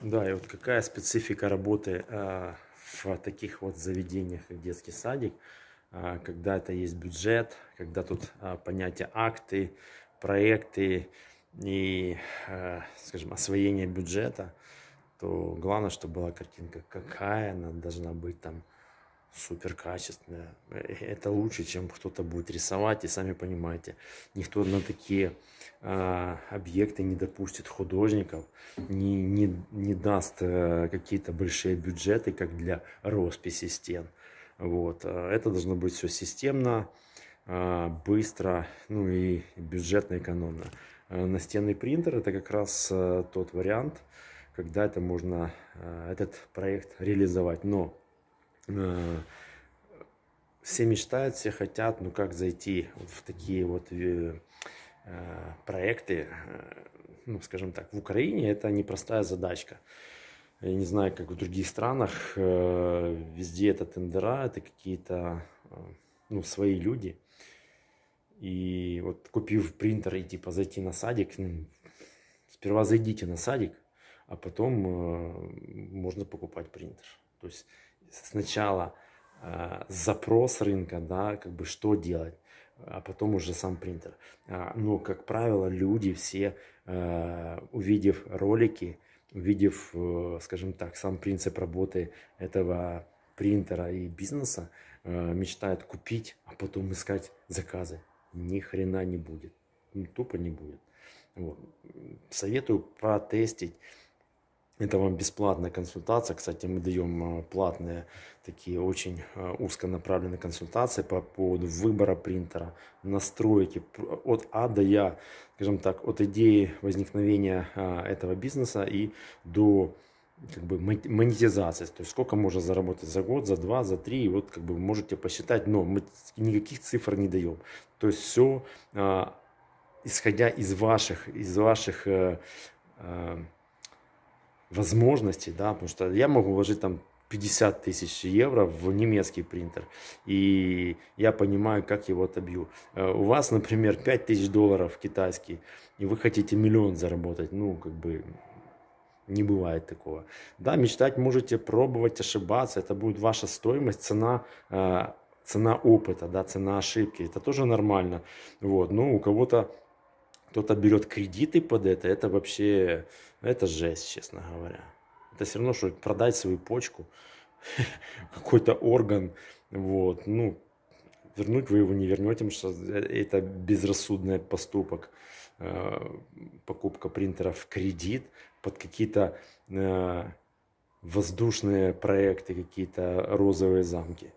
Да, и вот какая специфика работы э, в таких вот заведениях, как детский садик, э, когда это есть бюджет, когда тут э, а, понятие акты, проекты и, скажем, освоение бюджета, то главное, чтобы была картинка, какая она должна быть там, супер качественная. Э, это лучше, чем кто-то будет рисовать, и сами понимаете, никто на такие э, объекты не допустит художников, не, не, не даст э, какие-то большие бюджеты, как для росписи стен. Вот. Э, это должно быть все системно, э, быстро, ну и бюджетно экономно. Э, настенный принтер это как раз э, тот вариант, когда это можно, э, этот проект реализовать. Но Э, все мечтают, все хотят, ну как зайти вот в такие вот э, э, проекты, ну скажем так, в Украине это непростая задачка. Я не знаю, как в других странах, везде это тендера, это какие-то ну, свои люди. И вот купив принтер и типа зайти на садик, ну, сперва зайдите на садик, а потом можно покупать принтер. То есть сначала э, запрос рынка, да, как бы что делать, а потом уже сам принтер. А, но, как правило, люди все, э, увидев ролики, увидев, э, скажем так, сам принцип работы этого принтера и бизнеса, э, мечтают купить, а потом искать заказы. Ни хрена не будет. Ну, тупо не будет. Вот. Советую протестить это вам бесплатная консультация. Кстати, мы даем а, платные такие очень а, узконаправленные консультации по поводу выбора принтера, настройки от А до Я, скажем так, от идеи возникновения а, этого бизнеса и до как бы монетизации, то есть сколько можно заработать за год, за два, за три, и вот как бы можете посчитать, но мы никаких цифр не даем. То есть все исходя из ваших, из ваших э, возможностей, да, потому что я могу вложить там 50 тысяч евро в немецкий принтер, и я понимаю, как его отобью. Э, у вас, например, 5 тысяч долларов китайский, и вы хотите миллион заработать, ну, как бы, не бывает такого. Да, мечтать можете, пробовать, ошибаться, это будет ваша стоимость, цена э, цена опыта, да, цена ошибки, это тоже нормально, вот, ну у кого-то кто-то берет кредиты под это, это вообще, это жесть, честно говоря. Это все равно, что продать свою почку, какой-то орган, вот, ну, вернуть вы его не вернете, потому что это безрассудный поступок. Э, покупка принтера в кредит под какие-то э, воздушные проекты, какие-то розовые замки.